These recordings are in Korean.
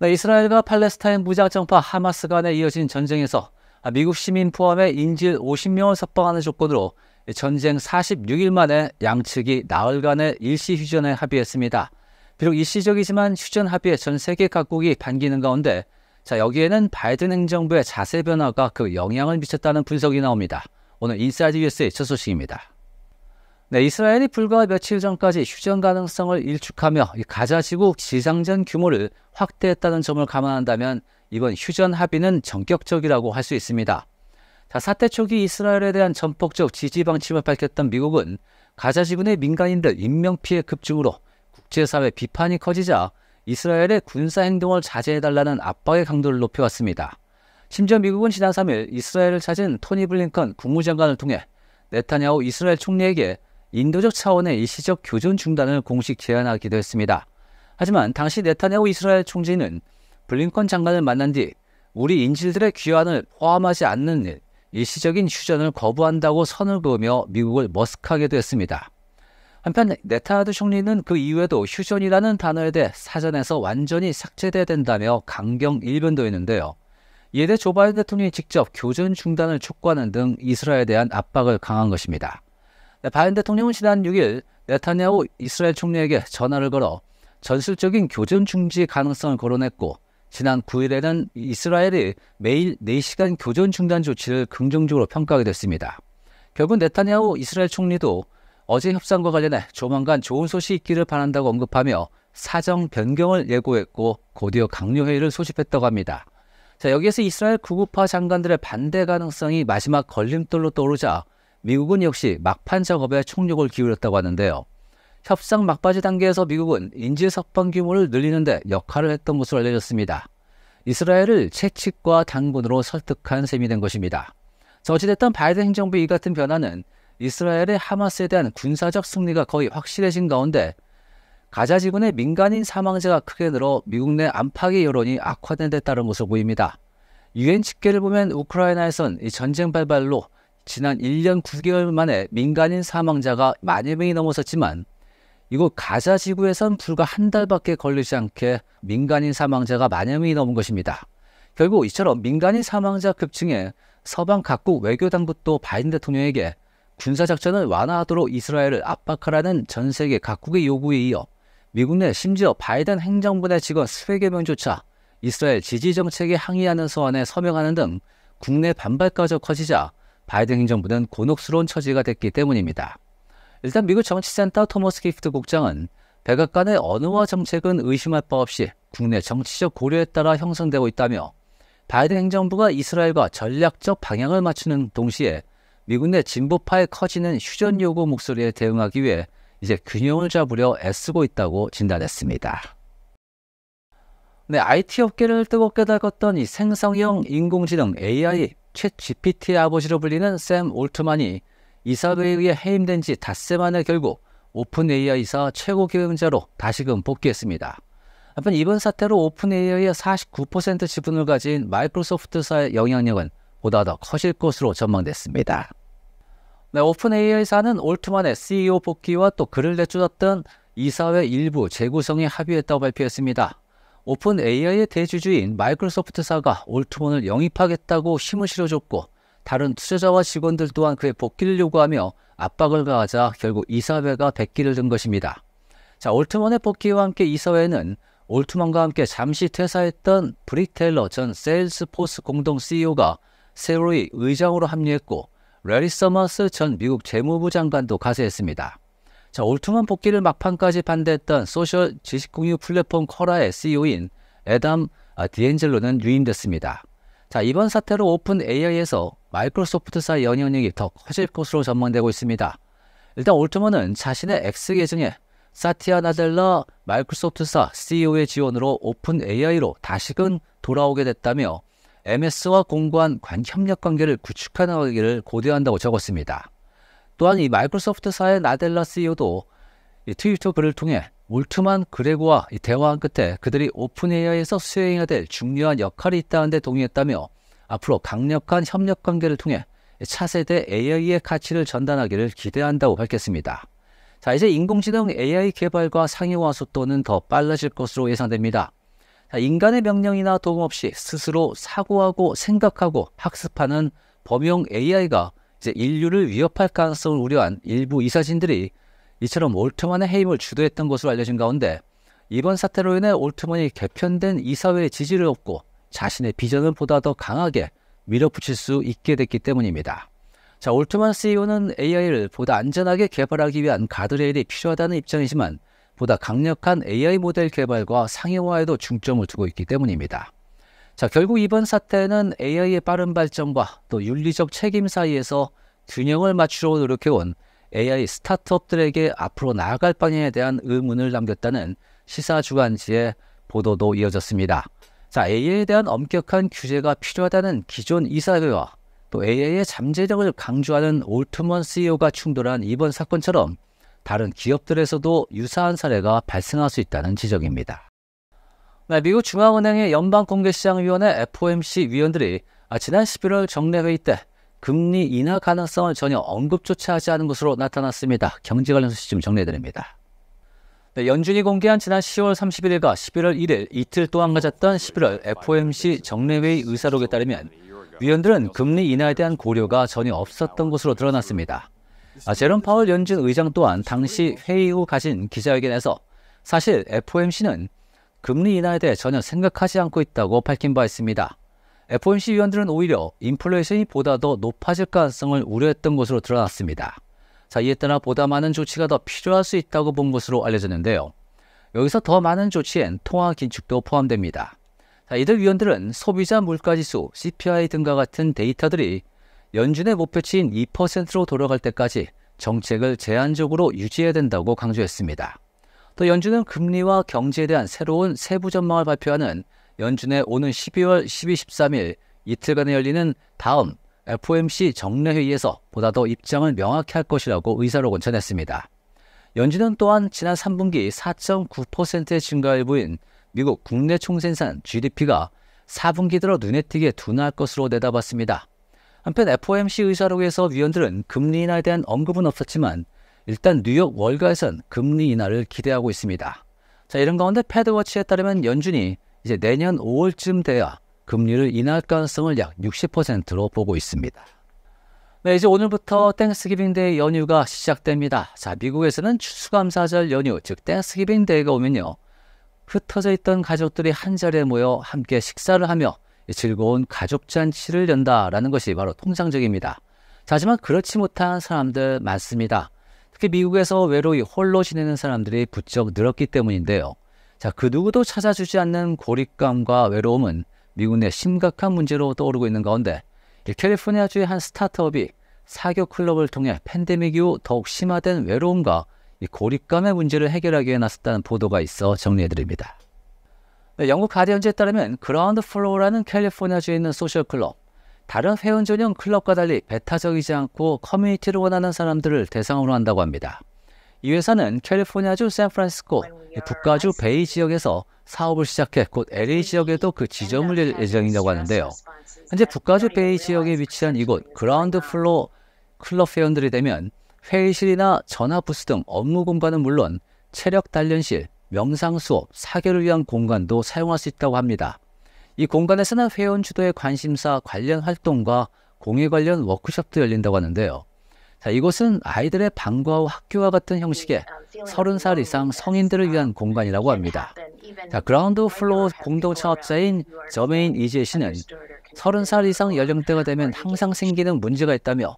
네, 이스라엘과 팔레스타인 무장정파 하마스 간에 이어진 전쟁에서 미국 시민 포함해 인질 50명을 석방하는 조건으로 전쟁 46일 만에 양측이 나흘간의 일시 휴전에 합의했습니다. 비록 일시적이지만 휴전 합의에 전 세계 각국이 반기는 가운데 자 여기에는 바이든 행정부의 자세 변화가 그 영향을 미쳤다는 분석이 나옵니다. 오늘 인사이드 USA 첫 소식입니다. 네, 이스라엘이 불과 며칠 전까지 휴전 가능성을 일축하며 가자지구 지상전 규모를 확대했다는 점을 감안한다면 이번 휴전 합의는 전격적이라고 할 수 있습니다. 자, 사태 초기 이스라엘에 대한 전폭적 지지 방침을 밝혔던 미국은 가자지구 의 민간인들 인명피해 급증으로 국제사회 비판이 커지자 이스라엘의 군사 행동을 자제해달라는 압박의 강도를 높여왔습니다. 심지어 미국은 지난 3일 이스라엘을 찾은 토니 블링컨 국무장관을 통해 네타냐오 이스라엘 총리에게 인도적 차원의 일시적 교전 중단을 공식 제안하기도 했습니다. 하지만 당시 네타네오 이스라엘 총리는 블링컨 장관을 만난 뒤 우리 인질들의 귀환을 포함하지 않는 일, 일시적인 휴전을 거부한다고 선을 그으며 미국을 머쓱하게도 했습니다. 한편 네타드 총리는 그 이후에도 휴전이라는 단어에 대해 사전에서 완전히 삭제돼야 된다며 강경 일변도 했는데요. 이에 대해 조 바이든 대통령이 직접 교전 중단을 촉구하는 등 이스라엘에 대한 압박을 강한 것입니다. 네, 바이든 대통령은 지난 6일 네타냐오 이스라엘 총리에게 전화를 걸어 전술적인 교전 중지 가능성을 거론했고 지난 9일에는 이스라엘이 매일 4시간 교전 중단 조치를 긍정적으로 평가하게 됐습니다. 결국 네타냐오 이스라엘 총리도 어제 협상과 관련해 조만간 좋은 소식이 있기를 바란다고 언급하며 사정 변경을 예고했고 곧이어 강요회의를 소집했다고 합니다. 자 여기에서 이스라엘 구급파 장관들의 반대 가능성이 마지막 걸림돌로 떠오르자 미국은 역시 막판 작업에 총력을 기울였다고 하는데요. 협상 막바지 단계에서 미국은 인질 석방 규모를 늘리는데 역할을 했던 것으로 알려졌습니다. 이스라엘을 채찍과 당분으로 설득한 셈이 된 것입니다. 저지됐던 바이든 행정부 의이 같은 변화는 이스라엘의 하마스에 대한 군사적 승리가 거의 확실해진 가운데 가자 지구의 민간인 사망자가 크게 늘어 미국 내 안팎의 여론이 악화된 데 따른 것으로 보입니다. 유엔 집계를 보면 우크라이나에선 이 전쟁 발발로 지난 1년 9개월 만에 민간인 사망자가 만여 명이 넘어섰지만 이곳 가자 지구에선 불과 한 달밖에 걸리지 않게 민간인 사망자가 만여 명이 넘은 것입니다. 결국 이처럼 민간인 사망자 급증에 서방 각국 외교 당국도 바이든 대통령에게 군사작전을 완화하도록 이스라엘을 압박하라는 전 세계 각국의 요구에 이어 미국 내 심지어 바이든 행정부 내 직원 수백여 명조차 이스라엘 지지 정책에 항의하는 서한에 서명하는 등 국내 반발까지 커지자 바이든 행정부는 곤혹스러운 처지가 됐기 때문입니다. 일단 미국 정치센터 토머스 기프트 국장은 백악관의 언어와 정책은 의심할 바 없이 국내 정치적 고려에 따라 형성되고 있다며 바이든 행정부가 이스라엘과 전략적 방향을 맞추는 동시에 미국 내 진보파의 커지는 휴전 요구 목소리에 대응하기 위해 이제 균형을 잡으려 애쓰고 있다고 진단했습니다. 네, IT 업계를 뜨겁게 달궜던 이 생성형 인공지능 AI 챗 GPT 의 아버지로 불리는 샘 올트만이 이사회에 의해 해임된 지 닷새 만에 결국 오픈 AI사 최고 경영자로 다시금 복귀했습니다. 한편 이번 사태로 오픈 AI의 49% 지분을 가진 마이크로소프트사의 영향력은 보다 더 커질 것으로 전망됐습니다. 네, 오픈 AI사는 올트만의 CEO 복귀와 또 그를 내쫓았던 이사회 일부 재구성에 합의했다고 발표했습니다. 오픈 AI의 대주주인 마이크로소프트사가 올트본을 영입하겠다고 힘을 실어줬고 다른 투자자와 직원들 또한 그의 복귀를 요구하며 압박을 가하자 결국 이사회가 백기를 든 것입니다. 자, 올트먼의 복귀와 함께 이사회는 올트먼과 함께 잠시 퇴사했던 브릭텔러 전 세일스포스 공동 CEO가 새로이 의장으로 합류했고 레리 서머스 전 미국 재무부 장관도 가세했습니다. 자, 올트먼 복귀를 막판까지 반대했던 소셜 지식 공유 플랫폼 커라의 CEO인 에담 아, 디엔젤로는 유임됐습니다. 자, 이번 사태로 오픈 AI에서 마이크로소프트사 영향력이 더 커질 것으로 전망되고 있습니다. 일단 올트먼은 자신의 X 계정에 사티아 나델라 마이크로소프트사 CEO의 지원으로 오픈 AI로 다시금 돌아오게 됐다며 MS와 공고한 협력 관계를 구축해 나기를 고대한다고 적었습니다. 또한 이 마이크로소프트사의 나델라 CEO도 트위터 글을 통해 울트만 그레고와 대화한 끝에 그들이 오픈 AI에서 수행해야 될 중요한 역할이 있다는 데 동의했다며 앞으로 강력한 협력 관계를 통해 차세대 AI의 가치를 전달하기를 기대한다고 밝혔습니다. 자, 이제 인공지능 AI 개발과 상용화 속도는 더 빨라질 것으로 예상됩니다. 자, 인간의 명령이나 도움 없이 스스로 사고하고 생각하고 학습하는 범용 AI가 이제 인류를 위협할 가능성을 우려한 일부 이사진들이 이처럼 올트만의 해임을 주도했던 것으로 알려진 가운데 이번 사태로 인해 올트만이 개편된 이사회의 지지를 얻고 자신의 비전을 보다 더 강하게 밀어붙일 수 있게 됐기 때문입니다. 자, 올트만 CEO는 AI를 보다 안전하게 개발하기 위한 가드레일이 필요하다는 입장이지만 보다 강력한 AI 모델 개발과 상용화에도 중점을 두고 있기 때문입니다. 자, 결국 이번 사태는 AI의 빠른 발전과 또 윤리적 책임 사이에서 균형을 맞추려고 노력해온 AI 스타트업들에게 앞으로 나아갈 방향에 대한 의문을 남겼다는 시사 주간지의 보도도 이어졌습니다. 자, AI에 대한 엄격한 규제가 필요하다는 기존 이사회와 또 AI의 잠재력을 강조하는 올트먼 CEO가 충돌한 이번 사건처럼 다른 기업들에서도 유사한 사례가 발생할 수 있다는 지적입니다. 네, 미국 중앙은행의 연방공개시장위원회 FOMC 위원들이 지난 11월 정례회의 때 금리 인하 가능성을 전혀 언급조차 하지 않은 것으로 나타났습니다. 경제 관련 소식 좀 정리해드립니다. 네, 연준이 공개한 지난 10월 31일과 11월 1일 이틀 동안 가졌던 11월 FOMC 정례회의 의사록에 따르면 위원들은 금리 인하에 대한 고려가 전혀 없었던 것으로 드러났습니다. 아, 제롬 파월 연준 의장 또한 당시 회의 후 가진 기자회견에서 사실 FOMC는 금리 인하에 대해 전혀 생각하지 않고 있다고 밝힌 바 있습니다. FOMC 위원들은 오히려 인플레이션이 보다 더 높아질 가능성을 우려했던 것으로 드러났습니다. 자, 이에 따라 보다 많은 조치가 더 필요할 수 있다고 본 것으로 알려졌는데요. 여기서 더 많은 조치엔 통화 긴축도 포함됩니다. 자, 이들 위원들은 소비자 물가지수, CPI 등과 같은 데이터들이 연준의 목표치인 2%로 돌아갈 때까지 정책을 제한적으로 유지해야 된다고 강조했습니다. 또 연준은 금리와 경제에 대한 새로운 세부 전망을 발표하는 연준의 오는 12월 12, 13일 이틀간에 열리는 다음 FOMC 정례회의에서 보다 더 입장을 명확히 할 것이라고 의사로은 전했습니다. 연준은 또한 지난 3분기 4.9%의 증가일부인 미국 국내 총생산 GDP가 4분기 들어 눈에 띄게 둔화할 것으로 내다봤습니다. 한편 FOMC 의사록에서 위원들은 금리 인하에 대한 언급은 없었지만 일단 뉴욕 월가에선 금리 인하를 기대하고 있습니다. 자 이런 가운데 패드워치에 따르면 연준이 이제 내년 5월쯤 돼야 금리를 인하할 가능성을 약 60%로 보고 있습니다. 네, 이제 오늘부터 땡스기빙데이 연휴가 시작됩니다. 자, 미국에서는 추수감사절 연휴, 즉 땡스기빙데이가 오면요. 흩어져 있던 가족들이 한자리에 모여 함께 식사를 하며 즐거운 가족잔치를 연다라는 것이 바로 통상적입니다. 자, 하지만 그렇지 못한 사람들 많습니다. 특히 미국에서 외로이 홀로 지내는 사람들이 부쩍 늘었기 때문인데요. 자, 그 누구도 찾아주지 않는 고립감과 외로움은 미국 내 심각한 문제로 떠오르고 있는 가운데 캘리포니아주의 한 스타트업이 사교 클럽을 통해 팬데믹 이후 더욱 심화된 외로움과 고립감의 문제를 해결하기 위해 나섰다는 보도가 있어 정리해드립니다. 네, 영국 가디언즈에 따르면 그라운드 플로우라는 캘리포니아주에 있는 소셜 클럽 다른 회원 전용 클럽과 달리 배타적이지 않고 커뮤니티를 원하는 사람들을 대상으로 한다고 합니다. 이 회사는 캘리포니아주 샌프란시스코, 북가주 베이 지역에서 사업을 시작해 곧 LA 지역에도 그 지점을 낼 예정이라고 하는데요. 현재 북가주 베이 지역에 위치한 이곳 그라운드 플로 클럽 회원들이 되면 회의실이나 전화 부스 등 업무 공간은 물론 체력 단련실, 명상 수업, 사교를 위한 공간도 사용할 수 있다고 합니다. 이 공간에서는 회원 주도의 관심사 관련 활동과 공예 관련 워크숍도 열린다고 하는데요. 자, 이곳은 아이들의 방과 후 학교와 같은 형식의 30살 이상 성인들을 위한 공간이라고 합니다. 자, 그라운드 플로어 공동 창업자인 저메인 이재 씨는 30살 이상 연령대가 되면 항상 생기는 문제가 있다며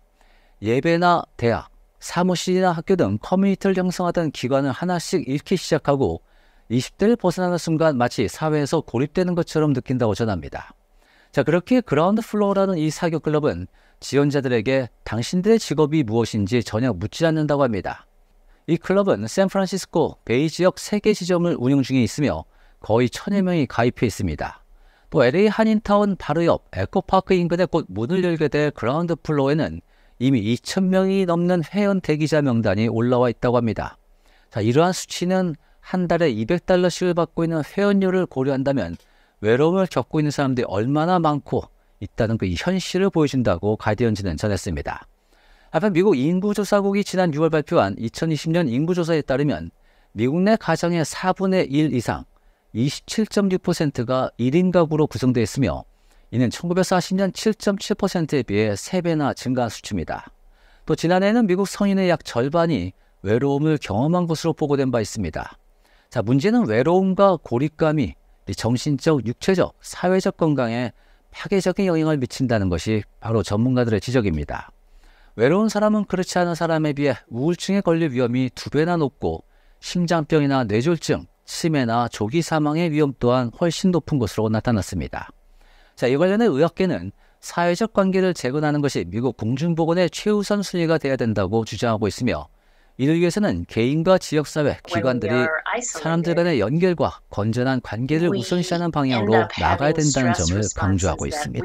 예배나 대학, 사무실이나 학교 등 커뮤니티를 형성하던 기관을 하나씩 잃기 시작하고 20대를 벗어나는 순간 마치 사회에서 고립되는 것처럼 느낀다고 전합니다. 자, 그렇게 그라운드 플로어라는 이 사교 클럽은 지원자들에게 당신들의 직업이 무엇인지 전혀 묻지 않는다고 합니다. 이 클럽은 샌프란시스코 베이 지역 3개 지점을 운영 중에 있으며 거의 천여 명이 가입해 있습니다. 또 LA 한인타운 바로 옆 에코파크 인근에 곧 문을 열게 될 그라운드 플로어에는 이미 2천명이 넘는 회원 대기자 명단이 올라와 있다고 합니다. 자, 이러한 수치는 한 달에 200달러씩을 받고 있는 회원료를 고려한다면 외로움을 겪고 있는 사람들이 얼마나 많고 있다는 그 현실을 보여준다고 가디언지는 전했습니다. 앞에 미국 인구조사국이 지난 6월 발표한 2020년 인구조사에 따르면 미국 내 가정의 4분의 1 이상 27.6%가 1인 가구로 구성되어 있으며 이는 1940년 7.7%에 비해 3배나 증가한 수치입니다. 또 지난해에는 미국 성인의 약 절반이 외로움을 경험한 것으로 보고된 바 있습니다. 자, 문제는 외로움과 고립감이 정신적, 육체적, 사회적 건강에 파괴적인 영향을 미친다는 것이 바로 전문가들의 지적입니다. 외로운 사람은 그렇지 않은 사람에 비해 우울증에 걸릴 위험이 두 배나 높고 심장병이나 뇌졸중, 치매나 조기 사망의 위험 또한 훨씬 높은 것으로 나타났습니다. 자, 이 관련해 의학계는 사회적 관계를 재건하는 것이 미국 공중보건의 최우선 순위가 돼야 된다고 주장하고 있으며 이를 위해서는 개인과 지역사회, 기관들이 사람들 간의 연결과 건전한 관계를 우선시하는 방향으로 나가야 된다는 점을 강조하고 있습니다.